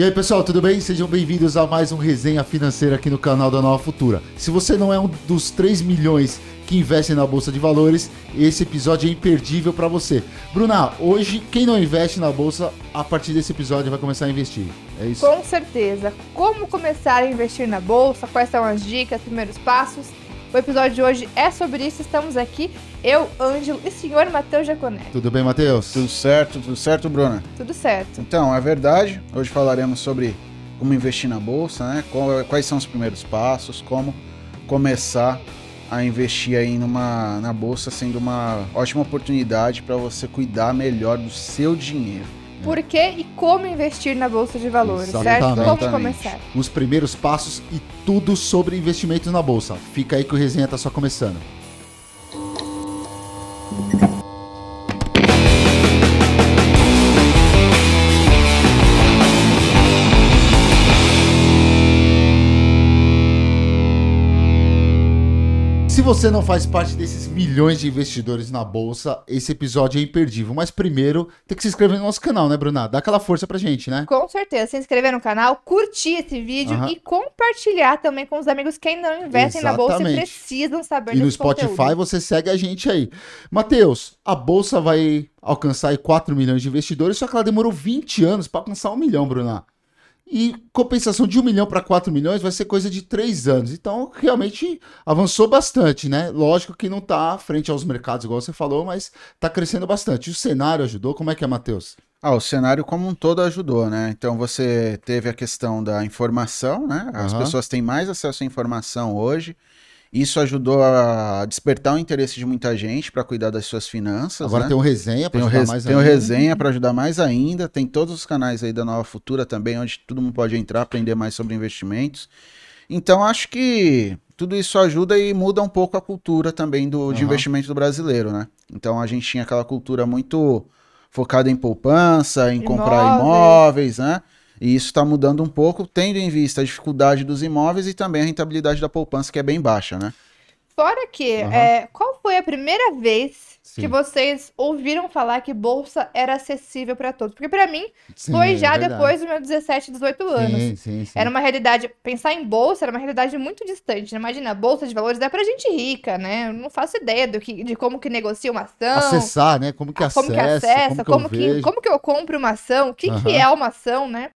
E aí, pessoal, tudo bem? Sejam bem-vindos a mais um Resenha Financeira aqui no canal da Nova Futura. Se você não é um dos 3 milhões que investem na Bolsa de Valores, esse episódio é imperdível para você. Bruna, hoje, quem não investe na Bolsa, a partir desse episódio vai começar a investir. É isso? Com certeza. Como começar a investir na Bolsa, quais são as dicas, primeiros passos? O episódio de hoje é sobre isso. Estamos aqui eu, Ângelo e senhor Matheus Jaconetti. Tudo bem, Matheus? Tudo certo, tudo certo, Bruna? Tudo certo. Então, é verdade, hoje falaremos sobre como investir na bolsa, né? É, quais são os primeiros passos, como começar a investir aí numa, na bolsa, sendo uma ótima oportunidade para você cuidar melhor do seu dinheiro. Né? Por que e como investir na bolsa de valores, Exatamente. certo? Como Exatamente. começar? Os primeiros passos e tudo sobre investimentos na bolsa. Fica aí que o resenha está só começando. você não faz parte desses milhões de investidores na bolsa, esse episódio é imperdível. Mas primeiro, tem que se inscrever no nosso canal, né, Bruna? Dá aquela força pra gente, né? Com certeza. Se inscrever no canal, curtir esse vídeo e compartilhar também com os amigos que ainda não investem Exatamente. na bolsa e precisam saber E no Spotify conteúdo. você segue a gente aí. Matheus, a bolsa vai alcançar aí 4 milhões de investidores, só que ela demorou 20 anos para alcançar 1 milhão, Bruna. E compensação de 1 milhão para 4 milhões vai ser coisa de 3 anos. Então, realmente avançou bastante, né? Lógico que não está frente aos mercados, igual você falou, mas está crescendo bastante. O cenário ajudou? Como é que é, Matheus? Ah, o cenário como um todo ajudou, né? Então você teve a questão da informação, né? As uhum. pessoas têm mais acesso à informação hoje. Isso ajudou a despertar o interesse de muita gente para cuidar das suas finanças. Agora né? tem o um resenha para ajudar res, mais tem ainda. Tem o resenha para ajudar mais ainda. Tem todos os canais aí da Nova Futura também, onde todo mundo pode entrar, aprender mais sobre investimentos. Então acho que tudo isso ajuda e muda um pouco a cultura também do, de investimento do brasileiro, né? Então a gente tinha aquela cultura muito focada em poupança, em comprar imóveis, né? E isso está mudando um pouco, tendo em vista a dificuldade dos imóveis e também a rentabilidade da poupança, que é bem baixa, né? Fora que, uhum. é, qual foi a primeira vez Sim. que vocês ouviram falar que bolsa era acessível para todos? Porque para mim sim, foi é já é depois dos meus 17, 18 anos. Sim, era uma realidade, pensar em bolsa era uma realidade muito distante. Né? Imagina, bolsa de valores é para gente rica, né? Eu não faço ideia do que, de como que negocia uma ação. Acessar, né? Como que ah, acessa, como que acessa, como, que, como, que, como que eu compro uma ação, o que, uhum. que é uma ação, né?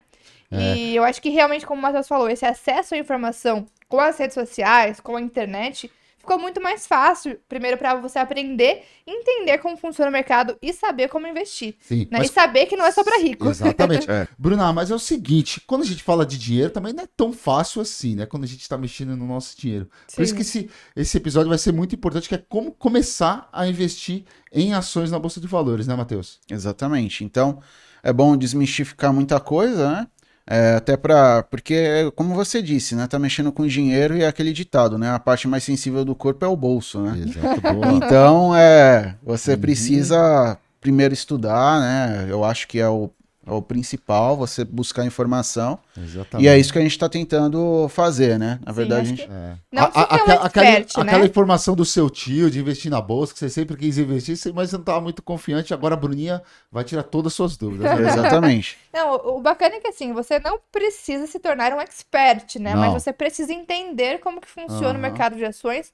É. E eu acho que realmente, como o Matheus falou, esse acesso à informação com as redes sociais, com a internet, ficou muito mais fácil, primeiro, para você aprender, entender como funciona o mercado e saber como investir. Sim, né? mas... E saber que não é só para ricos. Exatamente. é. Bruna, mas é o seguinte: quando a gente fala de dinheiro, também não é tão fácil assim, né? Quando a gente está mexendo no nosso dinheiro. Sim. Por isso que esse, esse episódio vai ser muito importante, que é como começar a investir em ações na Bolsa de Valores, né, Matheus? Exatamente. Então, é bom desmistificar muita coisa, né? É, até para Porque, como você disse, né? Tá mexendo com dinheiro e é aquele ditado, né? A parte mais sensível do corpo é o bolso, né? Exato, Então, é, você uhum. precisa primeiro estudar, né? Eu acho que é o, é o principal, você buscar informação. Exatamente. E é isso que a gente está tentando fazer, né? Na verdade, Sim, a gente. Que... É. Não, a, expert, aquela, né? aquela, informação do seu tio de investir na bolsa, que você sempre quis investir, mas você não estava muito confiante. Agora a Bruninha vai tirar todas as suas dúvidas. Né? Exatamente. Não, o bacana é que assim, você não precisa se tornar um expert, né? Não. Mas você precisa entender como que funciona uhum. o mercado de ações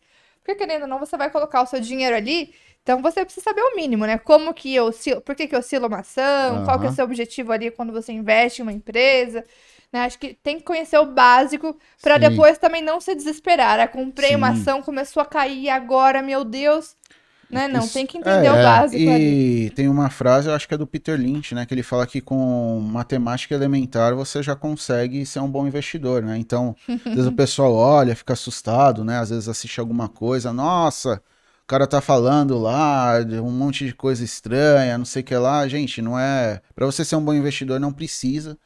porque querendo ou não, você vai colocar o seu dinheiro ali, então você precisa saber o mínimo, né? Como que eu oscilo, por que, que oscilo uma ação, uhum. qual que é o seu objetivo ali quando você investe em uma empresa. Né? Acho que tem que conhecer o básico para depois também não se desesperar. Ah, comprei Sim. uma ação, começou a cair agora, meu Deus. Né? Não, Isso, tem que entender é, o básico e ali. tem uma frase, eu acho que é do Peter Lynch, né? Que ele fala que com matemática elementar você já consegue ser um bom investidor, né? Então, às vezes o pessoal olha, fica assustado, né? Às vezes assiste alguma coisa, nossa, o cara tá falando lá de um monte de coisa estranha, não sei o que lá. Gente, não é... para você ser um bom investidor não precisa.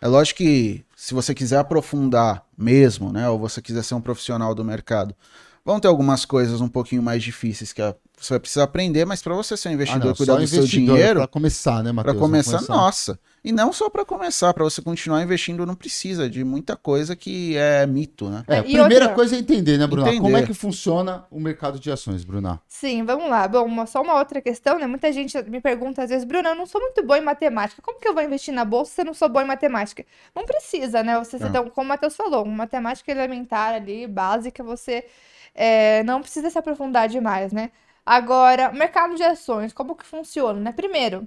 É lógico que se você quiser aprofundar mesmo, né? Ou você quiser ser um profissional do mercado, vão ter algumas coisas um pouquinho mais difíceis que a você vai precisar aprender, mas para você ser um investidor ah, não, cuidar do seu né? dinheiro. Para começar, né, Matheus? Para começar, começar, nossa. E não só para começar, para você continuar investindo, não precisa de muita coisa que é mito, né? É, é a primeira outra... coisa é entender, né, Bruna? Ah, entender. Como é que funciona o mercado de ações, Bruna? Ah. Sim, vamos lá. Bom, uma, só uma outra questão, né? Muita gente me pergunta às vezes, Bruna, eu não sou muito boa em matemática. Como que eu vou investir na bolsa se eu não sou boa em matemática? Não precisa, né? Você, é. então, como o Matheus falou, matemática elementar ali, básica, você é, não precisa se aprofundar demais, né? Agora, mercado de ações, como que funciona? Né? Primeiro,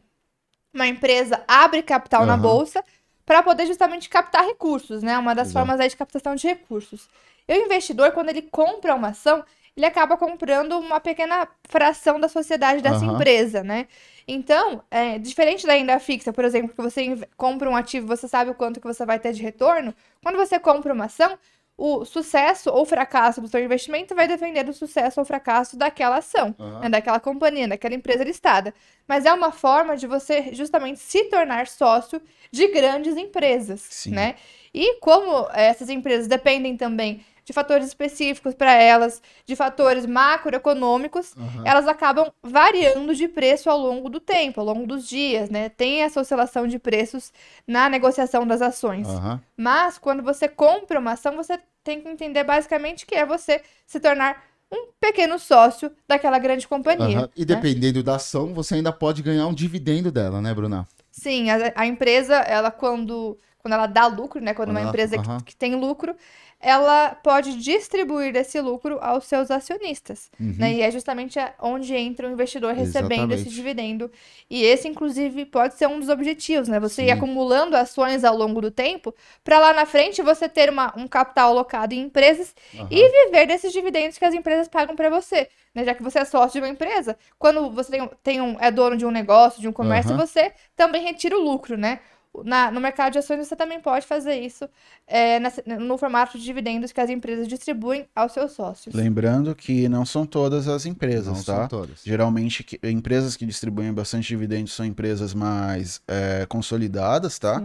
uma empresa abre capital uhum. na bolsa para poder justamente captar recursos, né? Uma das Exato. formas aí de captação de recursos. E o investidor, quando ele compra uma ação, ele acaba comprando uma pequena fração da sociedade dessa uhum. empresa, né? Então, é, diferente da renda fixa, por exemplo, que você compra um ativo, você sabe o quanto que você vai ter de retorno. Quando você compra uma ação, o sucesso ou fracasso do seu investimento vai depender do sucesso ou fracasso daquela ação, uhum. né, daquela companhia, daquela empresa listada. Mas é uma forma de você justamente se tornar sócio de grandes empresas, Sim. né? E como essas empresas dependem também de fatores específicos para elas, de fatores macroeconômicos, uhum. elas acabam variando de preço ao longo do tempo, ao longo dos dias, né? Tem essa oscilação de preços na negociação das ações. Uhum. Mas quando você compra uma ação, você tem que entender basicamente que é você se tornar um pequeno sócio daquela grande companhia. Uhum. E né? dependendo né? da ação, você ainda pode ganhar um dividendo dela, né, Bruna? Sim, a, a empresa, ela quando quando ela dá lucro, né? Quando, quando uma ela, empresa que, que, tem lucro, ela pode distribuir esse lucro aos seus acionistas. Uhum. Né? E é justamente onde entra o investidor recebendo Exatamente. esse dividendo. E esse, inclusive, pode ser um dos objetivos, né? Você Sim. ir acumulando ações ao longo do tempo, para lá na frente você ter uma, um capital alocado em empresas uhum. e viver desses dividendos que as empresas pagam para você. Né? Já que você é sócio de uma empresa, quando você tem, tem um, é dono de um negócio, de um comércio, uhum. você também retira o lucro, né? na, no mercado de ações você também pode fazer isso é, no formato de dividendos que as empresas distribuem aos seus sócios. Lembrando que não são todas as empresas, não tá? São todas. Geralmente que, empresas que distribuem bastante dividendos são empresas mais é, consolidadas, tá?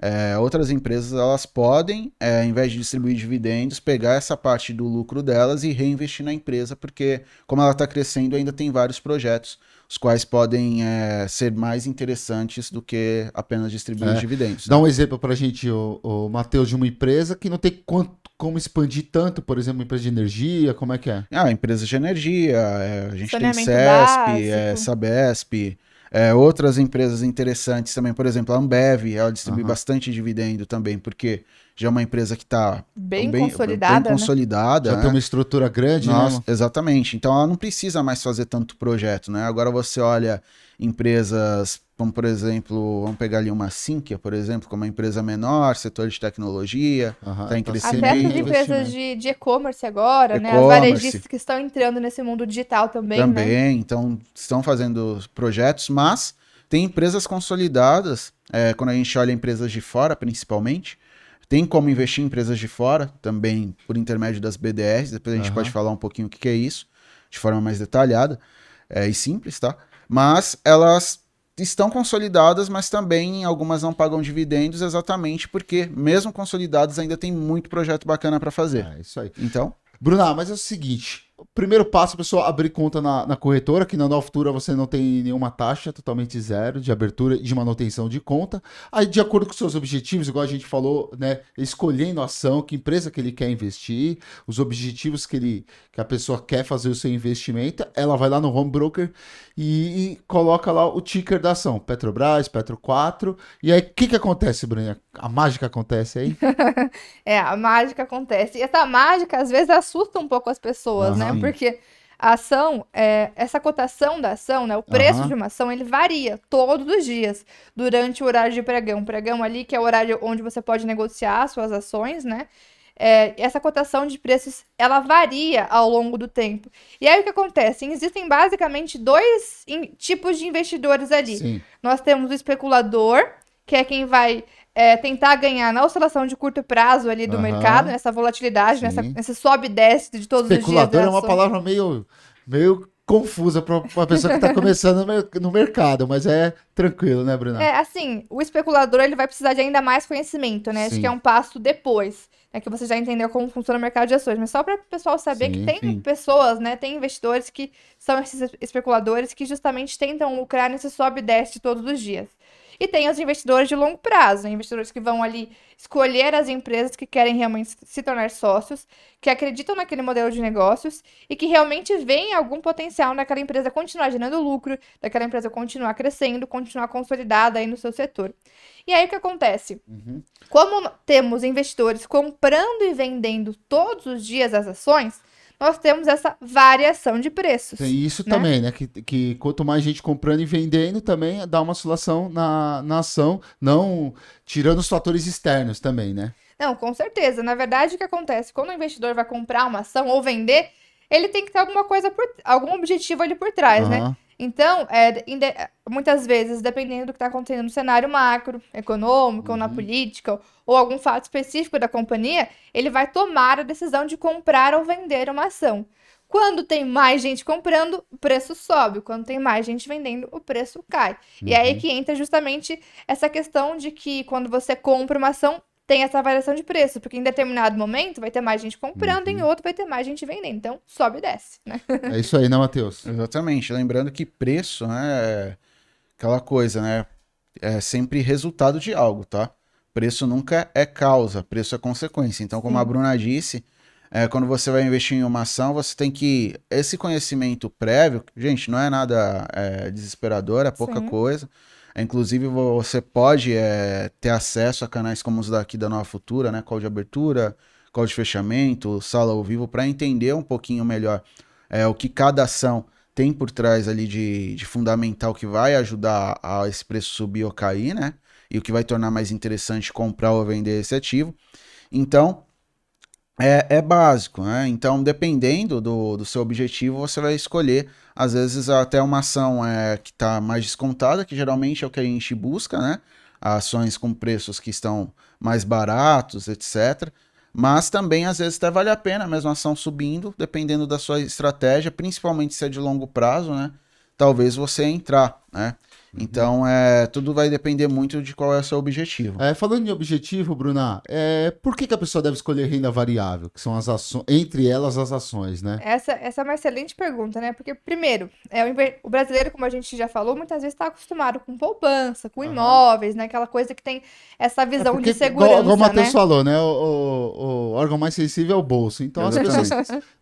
É, outras empresas elas podem, é, em vez de distribuir dividendos, pegar essa parte do lucro delas e reinvestir na empresa, porque como ela está crescendo, ainda tem vários projetos os quais podem é, ser mais interessantes do que apenas distribuir é. os dividendos. Dá né? um exemplo para a gente, o, o Matheus, de uma empresa que não tem quanto, como expandir tanto, por exemplo, empresa de energia, como é que é? Ah, empresa de energia, é, a gente tem CESP, é, Sabesp, é, outras empresas interessantes também, por exemplo, a Ambev, ela distribui uhum. bastante dividendo também, porque já é uma empresa que está bem, bem, consolidada. Bem né? consolidada né? Já tem uma estrutura grande, né, Nossa, né? Exatamente. Então ela não precisa mais fazer tanto projeto, né? Agora você olha empresas, como por exemplo, vamos pegar ali uma Sinqia, por exemplo, como é uma empresa menor, setor de tecnologia, está uhum, em tá crescimento. Até empresas de e-commerce agora, e né? As varejistas que estão entrando nesse mundo digital também. Né? Também, né? então estão fazendo projetos, mas tem empresas consolidadas, é, quando a gente olha empresas de fora principalmente, tem como investir em empresas de fora, também por intermédio das BDRs. Depois a gente uhum. pode falar um pouquinho o que, que é isso, de forma mais detalhada é, e simples, tá? Mas elas estão consolidadas, mas também algumas não pagam dividendos exatamente porque, mesmo consolidadas, ainda tem muito projeto bacana para fazer. É isso aí. Então. Bruna, mas é o seguinte: primeiro passo, é a pessoa abrir conta na, na corretora, que na nova futura você não tem nenhuma taxa, totalmente zero, de abertura e de manutenção de conta. Aí, de acordo com seus objetivos, igual a gente falou, né? Escolhendo a ação, que empresa que ele quer investir, os objetivos que, ele, que a pessoa quer fazer o seu investimento, ela vai lá no home broker e, e coloca lá o ticker da ação, Petrobras, Petro 4. E aí, o que, que acontece, Bruninha A mágica acontece aí? é, a mágica acontece. E essa mágica, às vezes, assusta um pouco as pessoas, uhum. né? Né? Porque a ação, é, essa cotação da ação, né, o preço uhum. de uma ação, ele varia todos os dias durante o horário de pregão. O pregão ali, que é o horário onde você pode negociar suas ações, né? É, essa cotação de preços, ela varia ao longo do tempo. E aí o que acontece? Existem basicamente dois tipos de investidores ali. Sim. Nós temos o especulador, que é quem vai é, tentar ganhar na oscilação de curto prazo ali do uhum, mercado, nessa volatilidade, nessa, nesse sobe e desce de todos os dias. Né, especulador é uma palavra meio, meio confusa para uma pessoa que está começando no mercado, mas é tranquilo, né, Bruna? É, assim, o especulador ele vai precisar de ainda mais conhecimento, né? Sim. Acho que é um passo depois, né, que você já entendeu como funciona o mercado de ações. Mas só para o pessoal saber sim, que tem sim. pessoas, né, tem investidores que são esses especuladores que justamente tentam lucrar nesse sobe e desce todos os dias. E tem os investidores de longo prazo, investidores que vão ali escolher as empresas que querem realmente se tornar sócios, que acreditam naquele modelo de negócios e que realmente veem algum potencial naquela empresa continuar gerando lucro, daquela empresa continuar crescendo, continuar consolidada aí no seu setor. E aí o que acontece? Uhum. Como temos investidores comprando e vendendo todos os dias as ações, nós temos essa variação de preços. Tem isso né? também, né? Que, que quanto mais gente comprando e vendendo, também dá uma oscilação na, na ação, não tirando os fatores externos também, né? Não, com certeza. Na verdade, o que acontece? Quando o investidor vai comprar uma ação ou vender, ele tem que ter alguma coisa por algum objetivo ali por trás, uhum. né? Então, é, muitas vezes, dependendo do que está acontecendo no cenário macro, econômico, uhum. ou na uhum. política, ou algum fato específico da companhia, ele vai tomar a decisão de comprar ou vender uma ação. Quando tem mais gente comprando, o preço sobe. Quando tem mais gente vendendo, o preço cai. É uhum. E aí que entra justamente essa questão de que quando você compra uma ação, tem essa variação de preço, porque em determinado momento vai ter mais gente comprando, uhum. em outro vai ter mais gente vendendo. Então, sobe e desce, né? É isso aí, né, Matheus? Exatamente. Lembrando que preço, né, é aquela coisa, né? É sempre resultado de algo, tá? Preço nunca é causa, preço é consequência. Então, como Sim. a Bruna disse, é, quando você vai investir em uma ação, você tem que. Esse conhecimento prévio, gente, não é nada é, desesperador, é pouca Sim. coisa Inclusive, você pode é, ter acesso a canais como os daqui da Nova Futura, né? Call de abertura, call de fechamento, sala ao vivo, para entender um pouquinho melhor é, o que cada ação tem por trás ali de, de fundamental que vai ajudar a esse preço subir ou cair, né? E o que vai tornar mais interessante comprar ou vender esse ativo. Então, é, é, básico, né? Então, dependendo do, do, seu objetivo, você vai escolher, às vezes, até uma ação é, que está mais descontada, que geralmente é o que a gente busca, né? Ações com preços que estão mais baratos, etc. Mas também, às vezes, até vale a pena a mesma ação subindo, dependendo da sua estratégia, principalmente se é de longo prazo, né? Talvez você entrar, né? Uhum. Então, é, tudo vai depender muito de qual é o seu objetivo. É, falando em objetivo, Bruna, é, por que, que a pessoa deve escolher renda variável, que são as ações, entre elas as ações, né? Essa, essa é uma excelente pergunta, né? Porque, primeiro, é, o, brasileiro, como a gente já falou, muitas vezes está acostumado com poupança, com uhum. imóveis, né? Aquela coisa que tem essa é visão é porque, de segurança. Como o Matheus né? falou, né? O, o, o, órgão mais sensível é o bolso. Então, as pessoas.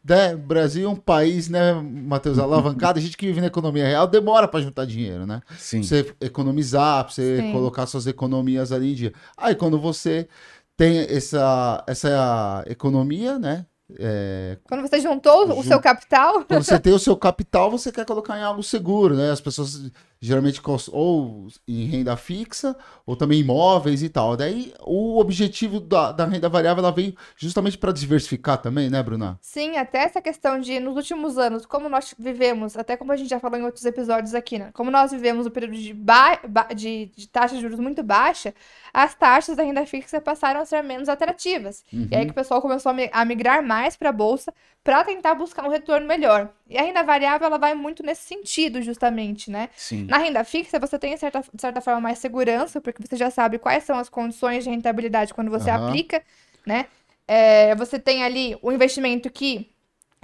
né? Brasil é um país, né, Matheus, alavancado, a gente que vive na economia real demora para juntar dinheiro, né? Sim. Sim. Pra você economizar, pra você Sim. colocar suas economias ali em dia. Aí quando você tem essa, essa economia, né? É... Quando você juntou o seu capital. Quando você tem o seu capital, você quer colocar em algo seguro, né? As pessoas geralmente ou em renda fixa ou também imóveis e tal. Daí o objetivo da, da renda variável ela veio justamente para diversificar também, né, Bruna? Sim, até essa questão de nos últimos anos, como nós vivemos, até como a gente já falou em outros episódios aqui, né? Como nós vivemos um período de, ba... de, de taxa de juros muito baixa, as taxas da renda fixa passaram a ser menos atrativas. Uhum. E aí uhum. que o pessoal começou a migrar mais para a bolsa para tentar buscar um retorno melhor. E a renda variável, ela vai muito nesse sentido, justamente, né? Sim. Na renda fixa, você tem, de certa, certa forma, mais segurança, porque você já sabe quais são as condições de rentabilidade quando você uhum. aplica, né? É, você tem ali o investimento que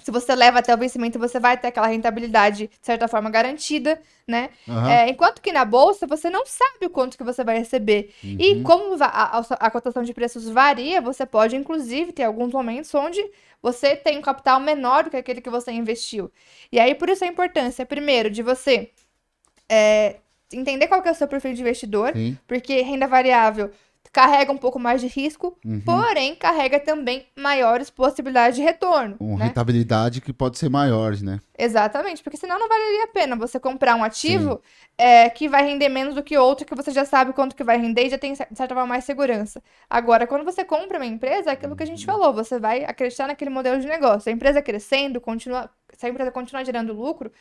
se você leva até o vencimento, você vai ter aquela rentabilidade, de certa forma, garantida, né? Uhum. É, enquanto que na bolsa, você não sabe o quanto que você vai receber. Uhum. E como a, a, a, cotação de preços varia, você pode, inclusive, ter alguns momentos onde você tem um capital menor do que aquele que você investiu. E aí, por isso a importância, primeiro, de você é, entender qual que é o seu perfil de investidor, Sim. porque renda variável carrega um pouco mais de risco, uhum. porém carrega também maiores possibilidades de retorno. Com né? rentabilidade que pode ser maior, né? Exatamente, porque senão não valeria a pena você comprar um ativo é, que vai render menos do que outro, que você já sabe quanto que vai render e já tem, de certa forma, mais segurança. Agora, quando você compra uma empresa, é aquilo que a gente uhum. falou, você vai acreditar naquele modelo de negócio. A empresa é crescendo, continua, se a empresa continuar gerando lucro,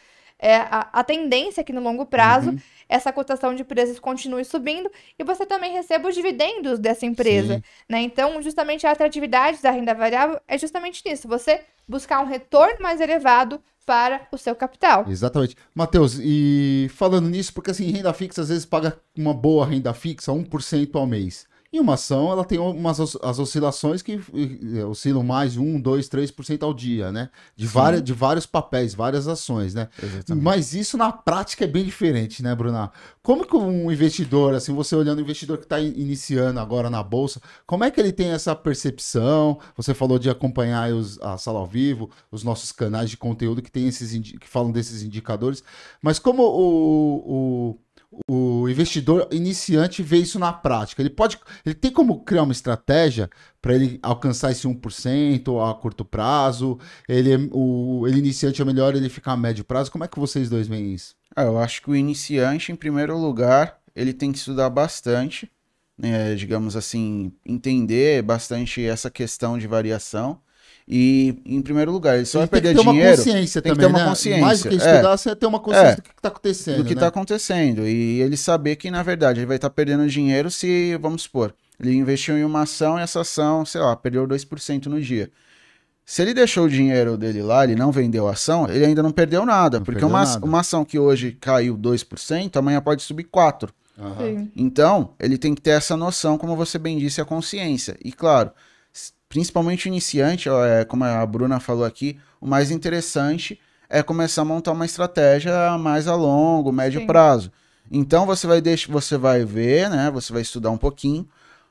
é, a, a tendência é que no longo prazo uhum. essa cotação de preços continue subindo e você também receba os dividendos dessa empresa. Né? Então, justamente a atratividade da renda variável é justamente nisso, você buscar um retorno mais elevado para o seu capital. Exatamente. Matheus, e falando nisso, porque assim, renda fixa às vezes paga uma boa renda fixa, 1% ao mês. E uma ação, ela tem umas as oscilações que oscilam mais 1, 2, 3% ao dia, né? De, várias, de vários papéis, várias ações, né? Exatamente. Mas isso na prática é bem diferente, né, Bruna? Como que um investidor, assim, você olhando o investidor que está iniciando agora na Bolsa, como é que ele tem essa percepção? Você falou de acompanhar os, a sala ao vivo, os nossos canais de conteúdo que tem esses que falam desses indicadores, mas como o, o o investidor iniciante vê isso na prática? Ele pode, ele tem como criar uma estratégia para ele alcançar esse 1% a curto prazo? Ele, é, o, ele iniciante é melhor ele ficar a médio prazo? Como é que vocês dois veem isso? Ah, eu acho que o iniciante, em primeiro lugar, ele tem que estudar bastante, né, digamos assim, entender bastante essa questão de variação e, em primeiro lugar, ele só vai perder dinheiro. Tem que ter dinheiro, uma consciência tem também. Tem que ter uma né? consciência. Mais do que é. estudar, é. você ter uma consciência é. do que está acontecendo. Do que está né? Tá acontecendo. E ele saber que, na verdade, ele vai estar tá perdendo dinheiro se, vamos supor, ele investiu em uma ação e essa ação, sei lá, perdeu 2% no dia. Se ele deixou o dinheiro dele lá, ele não vendeu a ação, ele ainda não perdeu nada. Não porque perdeu uma, nada. uma ação que hoje caiu 2%, amanhã pode subir 4%. Uhum. Então, ele tem que ter essa noção, como você bem disse, a consciência. E claro, principalmente o iniciante, é, como a Bruna falou aqui, o mais interessante é começar a montar uma estratégia mais a longo, médio Sim. prazo. Então você vai deixar, você vai ver, né? Você vai estudar um pouquinho,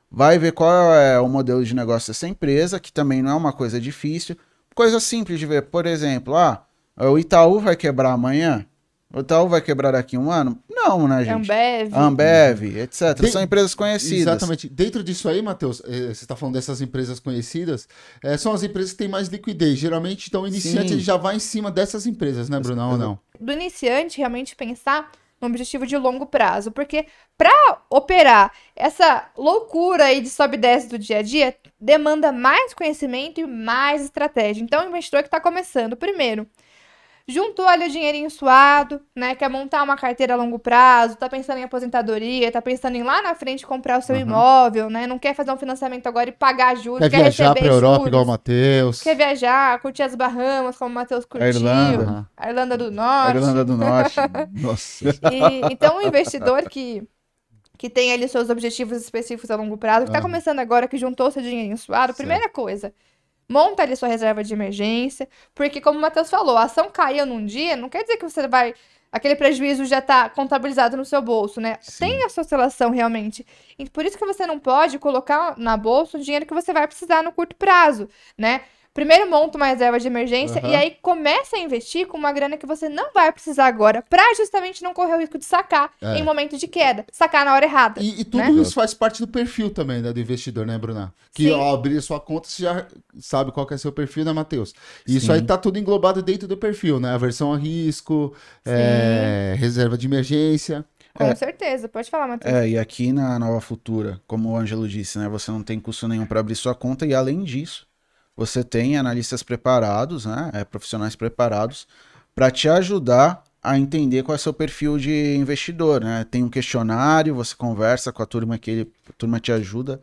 vai ver qual é o modelo de negócio dessa empresa, que também não é uma coisa difícil, coisa simples de ver. Por exemplo, ah, o Itaú vai quebrar amanhã. O tal vai quebrar daqui um ano? Não, né, é gente? Ambev. Ambev, etc. De... São empresas conhecidas. Exatamente. Dentro disso aí, Matheus, eh, você está falando dessas empresas conhecidas, eh, são as empresas que têm mais liquidez. Geralmente, então, o iniciante já vai em cima dessas empresas, né, Bruno? Ou não? Do iniciante, realmente pensar no objetivo de longo prazo. Porque para operar essa loucura aí de sobe e desce do dia a dia, demanda mais conhecimento e mais estratégia. Então, o investidor que está começando, primeiro juntou ali o dinheirinho suado, né? Quer montar uma carteira a longo prazo, tá pensando em aposentadoria, tá pensando em lá na frente comprar o seu uhum. imóvel, né? Não quer fazer um financiamento agora e pagar juros, quer, quer viajar pra Europa juros, igual o Matheus. Quer viajar, curtir as Bahamas como o Matheus curtiu. A Irlanda. A Irlanda do Norte. A Irlanda do Norte. Nossa. E, então, um investidor que que tem ali seus objetivos específicos a longo prazo, que está uhum. começando agora, que juntou seu dinheirinho suado, certo. primeira coisa, monta ali sua reserva de emergência, porque como o Matheus falou, a ação caiu num dia, não quer dizer que você vai aquele prejuízo já está contabilizado no seu bolso, né? Sim. Tem sua oscilação realmente. E por isso que você não pode colocar na bolsa o dinheiro que você vai precisar no curto prazo, né? Primeiro monta uma reserva de emergência uhum. e aí começa a investir com uma grana que você não vai precisar agora, para justamente não correr o risco de sacar é. em momento de queda, sacar na hora errada. E, e tudo né? isso faz parte do perfil também né, do investidor, né, Bruna? Que Sim. ao abrir sua conta você já sabe qual que é seu perfil, né, Matheus? Isso Sim. aí tá tudo englobado dentro do perfil, né? Aversão a risco, é, reserva de emergência. Com é, certeza, pode falar, Matheus. É, e aqui na Nova Futura, como o Ângelo disse, né, você não tem custo nenhum para abrir sua conta e além disso, você tem analistas preparados, né, é, profissionais preparados, para te ajudar a entender qual é seu perfil de investidor. Né? Tem um questionário, você conversa com a turma que ele, a turma te ajuda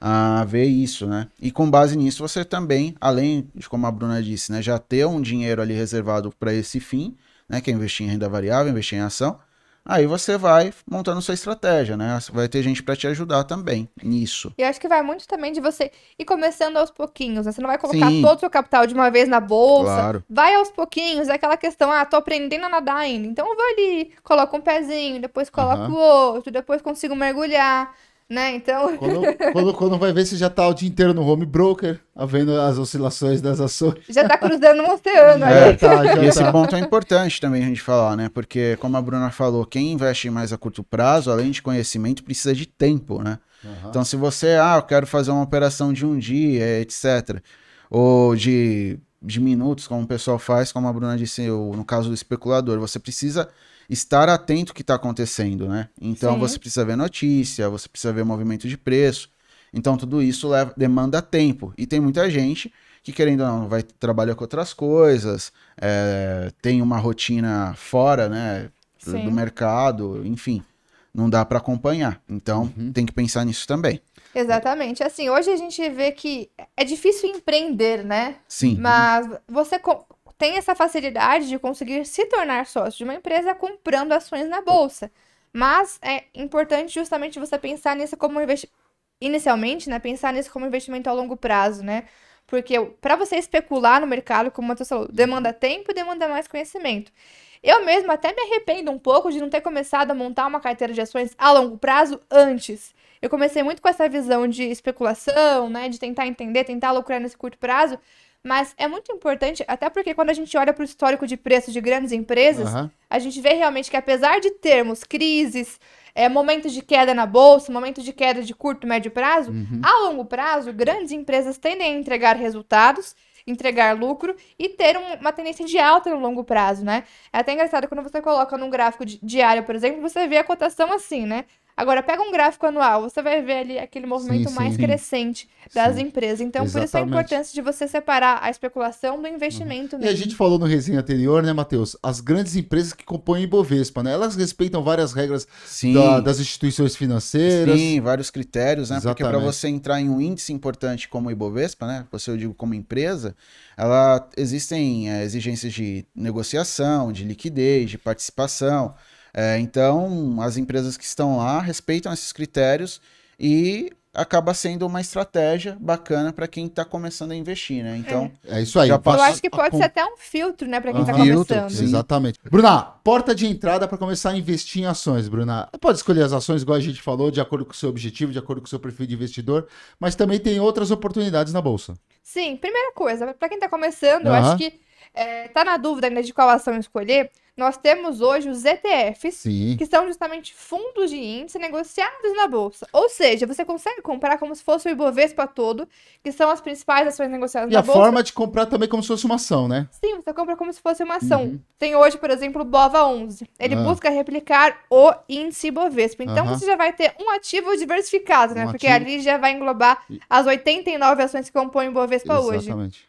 a ver isso, né? E com base nisso, você também, além de como a Bruna disse, né, já ter um dinheiro ali reservado para esse fim, né, que é investir em renda variável, investir em ação, Aí você vai montando sua estratégia, né? Vai ter gente para te ajudar também nisso. E eu acho que vai muito também de você ir começando aos pouquinhos, né? Você não vai colocar Sim. todo o seu capital de uma vez na bolsa. Claro. Vai aos pouquinhos, é aquela questão, ah, tô aprendendo a nadar ainda. Então eu vou ali, coloco um pezinho, depois coloco o uhum. outro, depois consigo mergulhar. Né? Então. Quando, quando, quando, vai ver, você já tá o dia inteiro no home broker, tá vendo as oscilações das ações. Já está cruzando um oceano é, tá, e tá. esse ponto é importante também a gente falar, né? Porque, como a Bruna falou, quem investe mais a curto prazo, além de conhecimento, precisa de tempo, né? Uhum. Então, se você, ah, eu quero fazer uma operação de um dia, etc., ou de, de minutos, como o pessoal faz, como a Bruna disse, ou no caso do especulador, você precisa estar atento ao que está acontecendo, né? Então Sim. você precisa ver notícia, você precisa ver movimento de preço. Então tudo isso leva, demanda tempo. E tem muita gente que, querendo ou não, vai trabalhar com outras coisas, é, tem uma rotina fora, né? Sim. Do mercado, enfim. Não dá para acompanhar. Então uhum. tem que pensar nisso também. Exatamente. Assim, hoje a gente vê que é difícil empreender, né? Sim. Mas você tem essa facilidade de conseguir se tornar sócio de uma empresa comprando ações na bolsa. Mas é importante justamente você pensar nisso como investimento. Inicialmente, né? Pensar nisso como investimento a longo prazo, né? Porque para você especular no mercado, como eu falou, demanda tempo e demanda mais conhecimento. Eu mesmo até me arrependo um pouco de não ter começado a montar uma carteira de ações a longo prazo antes. Eu comecei muito com essa visão de especulação, né? De tentar entender, tentar lucrar nesse curto prazo. Mas é muito importante, até porque quando a gente olha para o histórico de preço de grandes empresas, uhum. a gente vê realmente que apesar de termos crises, é, momentos de queda na bolsa, momentos de queda de curto e médio prazo, uhum. a longo prazo, grandes empresas tendem a entregar resultados entregar lucro e ter um, uma tendência de alta no longo prazo, né? É até engraçado quando você coloca num gráfico diário, por exemplo, você vê a cotação assim, né? Agora, pega um gráfico anual, você vai ver ali aquele movimento sim, mais sim, crescente sim. das empresas. Então, Exatamente. por isso a importância de você separar a especulação do investimento uhum. mesmo. E a gente falou no resenha anterior, né, Matheus? As grandes empresas que compõem o Ibovespa, né? Elas respeitam várias regras da, das instituições financeiras. Sim, vários critérios, né? Exatamente. Porque para você entrar em um índice importante como o Ibovespa, né? Você, eu digo, como empresa, ela existem é, exigências de negociação, de liquidez, de participação é, então, as empresas que estão lá respeitam esses critérios e acaba sendo uma estratégia bacana para quem está começando a investir, né? Então, é, é isso aí. Passa... Eu acho que pode ser até um filtro, né, para quem está uhum. começando. Filtro, exatamente. Bruna, porta de entrada para começar a investir em ações, Bruna. Pode escolher as ações, igual a gente falou, de acordo com o seu objetivo, de acordo com o seu perfil de investidor, mas também tem outras oportunidades na bolsa. Sim, primeira coisa, para quem está começando, uhum. eu acho que é, tá na dúvida ainda né, de qual ação escolher nós temos hoje os ETFs, Sim. que são justamente fundos de índice negociados na bolsa. Ou seja, você consegue comprar como se fosse o Ibovespa todo, que são as principais ações negociadas e na bolsa. E a forma de comprar também como se fosse uma ação, né? Sim, você compra como se fosse uma ação. Uhum. Tem hoje, por exemplo, o BOVA11. Ele ah. busca replicar o índice Ibovespa. Então uhum. você já vai ter um ativo diversificado, né? Um Porque ativo... ali já vai englobar as 89 ações que compõem o Ibovespa Exatamente. hoje. Exatamente.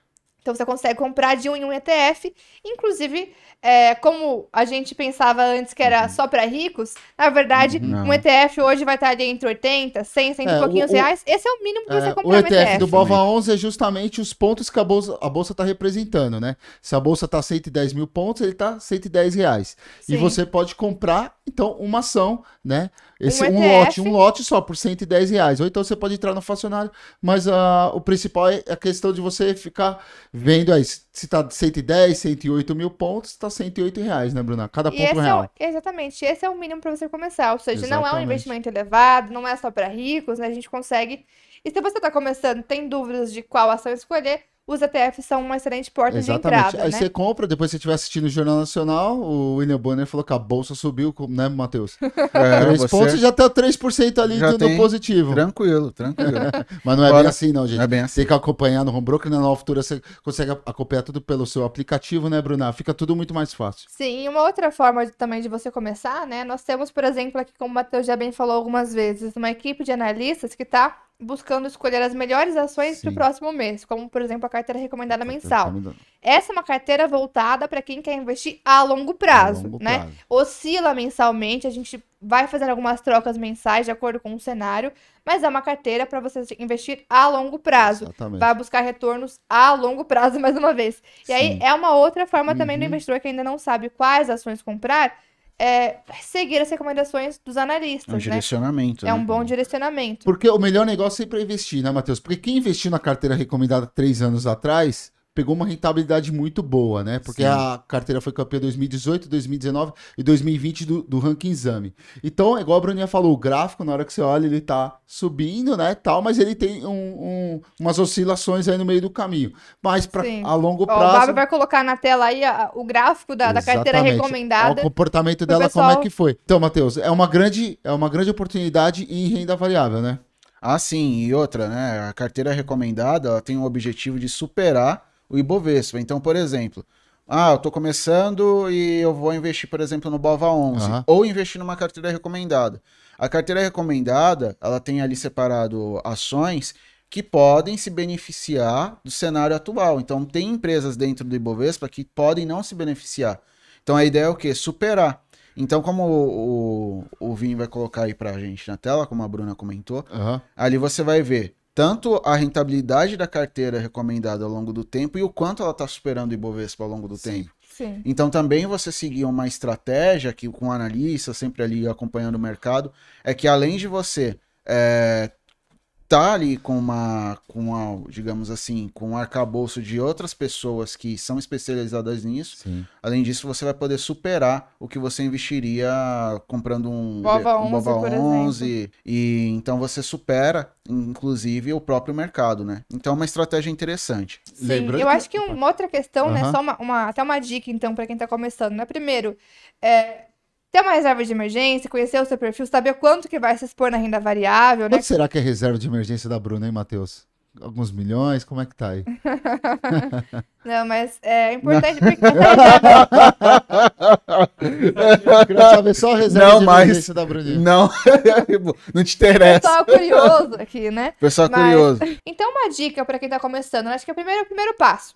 Então você consegue comprar de um em um ETF. Inclusive, é, como a gente pensava antes que era uhum. só para ricos, na verdade, uhum. Não. um ETF hoje vai estar ali entre 80, 100, 100 é, e pouquinhos o, reais. Esse é o mínimo que é, você comprar o ETF. O ETF do Bova 11 é justamente os pontos que a bolsa a bolsa está representando, né? Se a bolsa está 110 mil pontos, ele está 110 reais. Sim. E você pode comprar, então, uma ação, né? Esse, um, um lote, um lote só por 110 reais. Ou então você pode entrar no fracionário, mas uh, o principal é a questão de você ficar Vendo aí, se tá 110, 108 mil pontos, tá 108 reais, né, Bruna? Cada ponto é real. É exatamente, esse é o mínimo para você começar. Ou seja, exatamente. não é um investimento elevado, não é só para ricos, né? A gente consegue. E se você está começando, tem dúvidas de qual ação escolher, os ETFs são uma excelente porta Exatamente. de entrada. Aí né? você compra, depois você estiver assistindo o Jornal Nacional, o William Bonner falou que a bolsa subiu, né, Matheus? É, 3 você... pontos já tá 3% ali já do, tem... positivo. Tranquilo, tranquilo. Mas não é Agora, bem assim, não, gente. Não é bem assim. Tem que acompanhar no home broker, né? na nova futura você consegue acompanhar tudo pelo seu aplicativo, né, Bruna? Fica tudo muito mais fácil. Sim, e uma outra forma também de você começar, né? Nós temos, por exemplo, aqui, como o Matheus já bem falou algumas vezes, uma equipe de analistas que tá buscando escolher as melhores ações para o próximo mês, como por exemplo a carteira recomendada carteira mensal. Recomendada. Essa é uma carteira voltada para quem quer investir a longo prazo, a longo né? Prazo. Oscila mensalmente, a gente vai fazendo algumas trocas mensais de acordo com o cenário, mas é uma carteira para você investir a longo prazo. Exatamente. Vai buscar retornos a longo prazo mais uma vez. E Sim. aí é uma outra forma uhum. também do uhum. investidor que ainda não sabe quais ações comprar é, seguir as recomendações dos analistas. É um né? direcionamento. É né? um bom direcionamento. Porque o melhor negócio é sempre investir, né, Matheus? Porque quem investiu na carteira recomendada três anos atrás pegou uma rentabilidade muito boa, né? Porque Sim. a carteira foi campeã 2018, 2019 e 2020 do, do ranking exame. Então, é igual a Bruninha falou, o gráfico, na hora que você olha, ele tá subindo, né? Tal, mas ele tem um, um, umas oscilações aí no meio do caminho. Mas pra, a longo prazo. Ó, o Fábio vai colocar na tela aí a, o gráfico da, da carteira recomendada. Ó, o comportamento dela, pessoal... como é que foi. Então, Matheus, é uma grande, é uma grande oportunidade em renda variável, né? Ah, sim, e outra, né? A carteira recomendada tem o objetivo de superar o Ibovespa. Então, por exemplo, ah, eu estou começando e eu vou investir, por exemplo, no Bova 11 uhum. ou investir numa carteira recomendada. A carteira recomendada, ela tem ali separado ações que podem se beneficiar do cenário atual. Então, tem empresas dentro do Ibovespa que podem não se beneficiar. Então, a ideia é o quê? Superar. Então, como o, o, o Vim vai colocar aí para a gente na tela, como a Bruna comentou, uhum. ali você vai ver tanto a rentabilidade da carteira recomendada ao longo do tempo e o quanto ela está superando o Ibovespa ao longo do Sim. tempo. Sim. Então também você seguir uma estratégia que com o analista sempre ali acompanhando o mercado é que além de você é, tá ali com uma, com uma, digamos assim, com um arcabouço de outras pessoas que são especializadas nisso. Sim. Além disso, você vai poder superar o que você investiria comprando um Bova 11, um Bova 11 e então você supera inclusive o próprio mercado, né? Então é uma estratégia interessante. Sim, eu acho que uma uhum. outra questão, uhum. né, só uma, uma, até uma dica então para quem tá começando, né? Primeiro, é ter uma reserva de emergência, conhecer o seu perfil, saber quanto que vai se expor na renda variável, né? Quanto será que é reserva de emergência da Bruna, hein, Matheus? Alguns milhões? Como é que tá aí? Não, mas é, é importante porque... Eu queria saber só a reserva não, de emergência mas... da Bruna. Não, não te interessa. Pessoal curioso aqui, né? Pessoal mas... curioso. Então, uma dica para quem tá começando. Acho que é o primeiro, o primeiro passo.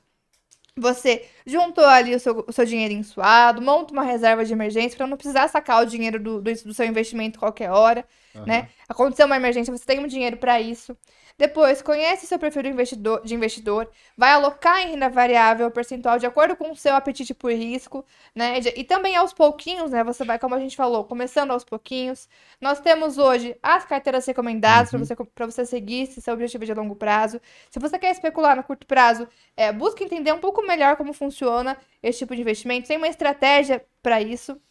Você juntou ali o seu, o seu dinheirinho suado, monta uma reserva de emergência para não precisar sacar o dinheiro do, do, do seu investimento qualquer hora, uhum. né? Aconteceu uma emergência, você tem um dinheiro para isso. Depois, conhece seu perfil de investidor, de investidor vai alocar em renda variável o percentual de acordo com o seu apetite por risco, né? E também aos pouquinhos, né? Você vai, como a gente falou, começando aos pouquinhos. Nós temos hoje as carteiras recomendadas uhum. para você, você seguir se seu objetivo é de longo prazo. Se você quer especular no curto prazo, é, busque entender um pouco melhor como funciona esse tipo de investimento. Tem uma estratégia para isso,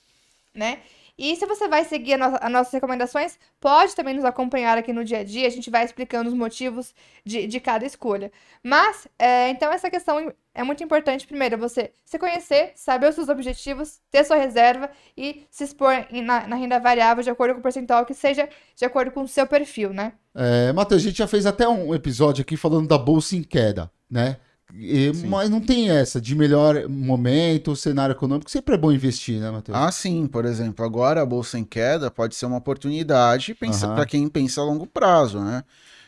né? E se você vai seguir no as nossas recomendações, pode também nos acompanhar aqui no dia a dia, a gente vai explicando os motivos de, de cada escolha. Mas, é, então, essa questão é muito importante, primeiro, você se conhecer, saber os seus objetivos, ter sua reserva e se expor em, na, na, renda variável de acordo com o percentual que seja de acordo com o seu perfil, né? É, Matheus, a gente já fez até um episódio aqui falando da bolsa em queda, né? E, mas não tem essa de melhor momento, cenário econômico, sempre é bom investir, né, Matheus? Ah, sim. Por exemplo, agora a bolsa em queda pode ser uma oportunidade uhum. para quem pensa a longo prazo, né?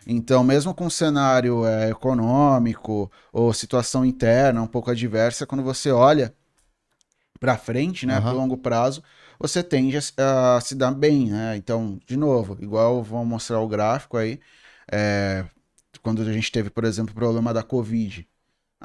Então, mesmo com cenário é, econômico ou situação interna um pouco adversa, quando você olha para frente, né, uhum. para longo prazo, você tende a, a, se dar bem, né? Então, de novo, igual vou mostrar o gráfico aí, é, quando a gente teve, por exemplo, o problema da Covid,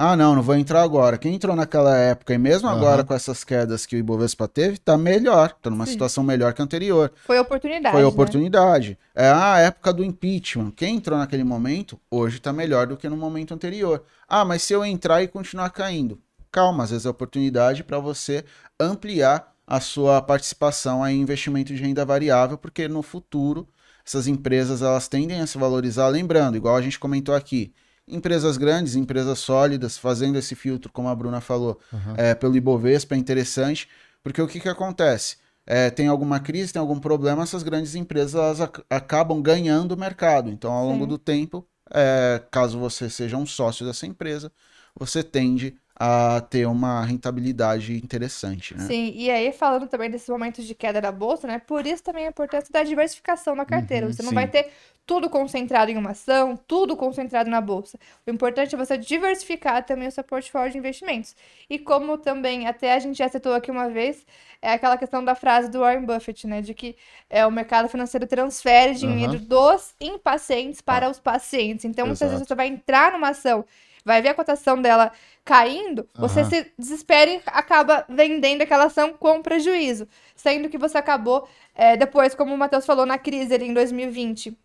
ah, não, não vou entrar agora. Quem entrou naquela época e mesmo uhum. agora com essas quedas que o Ibovespa teve, tá melhor, tá numa Sim. situação melhor que a anterior. Foi oportunidade. Foi né? oportunidade. Né? É a época do impeachment. Quem entrou naquele momento, hoje tá melhor do que no momento anterior. Ah, mas se eu entrar e continuar caindo? Calma, às vezes é oportunidade para você ampliar a sua participação em investimento de renda variável, porque no futuro essas empresas elas tendem a se valorizar, lembrando, igual a gente comentou aqui, empresas grandes, empresas sólidas, fazendo esse filtro, como a Bruna falou, uhum. é, pelo Ibovespa, é interessante, porque o que, que acontece? É, tem alguma crise, tem algum problema, essas grandes empresas elas ac acabam ganhando o mercado. Então, ao longo do tempo, é, caso você seja um sócio dessa empresa, você tende a ter uma rentabilidade interessante. Né? Sim, e aí falando também desses momentos de queda da bolsa, né? Por isso também a é importância da diversificação na carteira. Uhum, você não sim. vai ter tudo concentrado em uma ação, tudo concentrado na bolsa. O importante é você diversificar também o seu portfólio de investimentos. E como também até a gente já citou aqui uma vez, é aquela questão da frase do Warren Buffett, né? De que é, o mercado financeiro transfere dinheiro uhum. dos impacientes para ah. os pacientes. Então, Exato. muitas vezes você vai entrar numa ação vai ver a cotação dela caindo, uhum. você se desespera e acaba vendendo aquela ação com prejuízo. Sendo que você acabou, é, depois, como o Matheus falou, na crise ali em 2020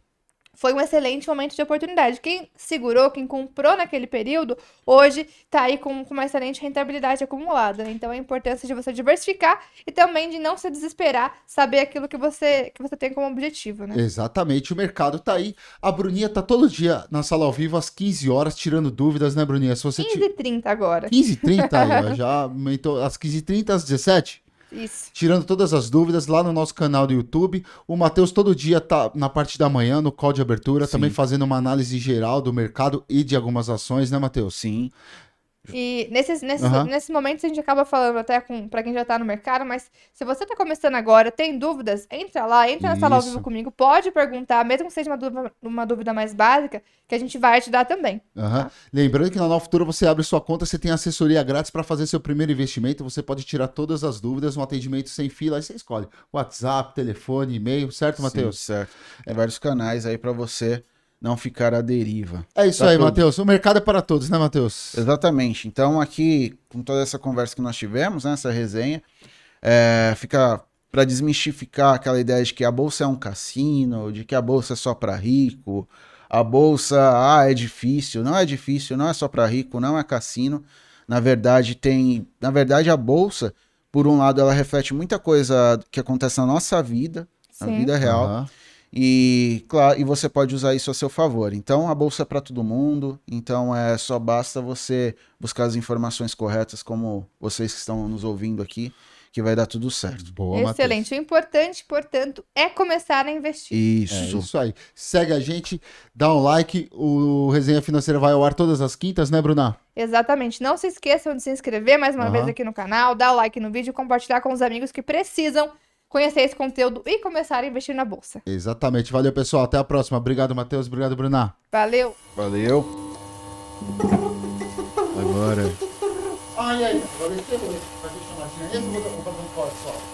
foi um excelente momento de oportunidade. Quem segurou, quem comprou naquele período, hoje está aí com, com, uma excelente rentabilidade acumulada. Né? Então, a importância de você diversificar e também de não se desesperar, saber aquilo que você, que você tem como objetivo. Né? Exatamente, o mercado está aí. A Bruninha está todo dia na sala ao vivo às 15 horas, tirando dúvidas, né, Bruninha? 15h30 te... agora. 15h30 já aumentou. Às 15h30, às 17 isso. Tirando todas as dúvidas lá no nosso canal do YouTube. O Matheus todo dia tá na parte da manhã, no call de abertura, Sim. também fazendo uma análise geral do mercado e de algumas ações, né, Matheus? Sim. E nesses, nesses, uhum. nesses momentos a gente acaba falando até com para quem já tá no mercado, mas se você tá começando agora, tem dúvidas, entra lá, entra na sala ao vivo comigo, pode perguntar, mesmo que seja uma dúvida, uma dúvida mais básica, que a gente vai te dar também. Uhum. Tá? Lembrando que na Nova Futura você abre sua conta, você tem assessoria grátis para fazer seu primeiro investimento, você pode tirar todas as dúvidas, um atendimento sem fila, aí você escolhe WhatsApp, telefone, e-mail, certo, Matheus? Certo. é, vários canais aí para você não ficar à deriva. É isso tá aí, Matheus. O mercado é para todos, né, Matheus? Exatamente. Então, aqui, com toda essa conversa que nós tivemos, né, essa resenha, é, fica para desmistificar aquela ideia de que a bolsa é um cassino, de que a bolsa é só para rico, a bolsa ah, é difícil. Não é difícil, não é só para rico, não é cassino. Na verdade, tem. Na verdade, a bolsa, por um lado, ela reflete muita coisa que acontece na nossa vida, Sim. na vida real. Uhum e, claro, e você pode usar isso a seu favor. Então, a bolsa é para todo mundo. Então, é só basta você buscar as informações corretas, como vocês que estão nos ouvindo aqui, que vai dar tudo certo. Boa, Excelente. O importante, portanto, é começar a investir. Isso. É, isso aí. Segue a gente, dá um like. O Resenha Financeira vai ao ar todas as quintas, né, Bruna? Exatamente. Não se esqueçam de se inscrever mais uma uhum. vez aqui no canal, dar o like no vídeo e compartilhar com os amigos que precisam conhecer esse conteúdo e começar a investir na bolsa. Exatamente. Valeu, pessoal. Até a próxima. Obrigado, Matheus. Obrigado, Bruna. Valeu. Valeu. Agora. Ai, ai, agora eu vou fazer chamadinha. Esse eu vou fazer um corte só.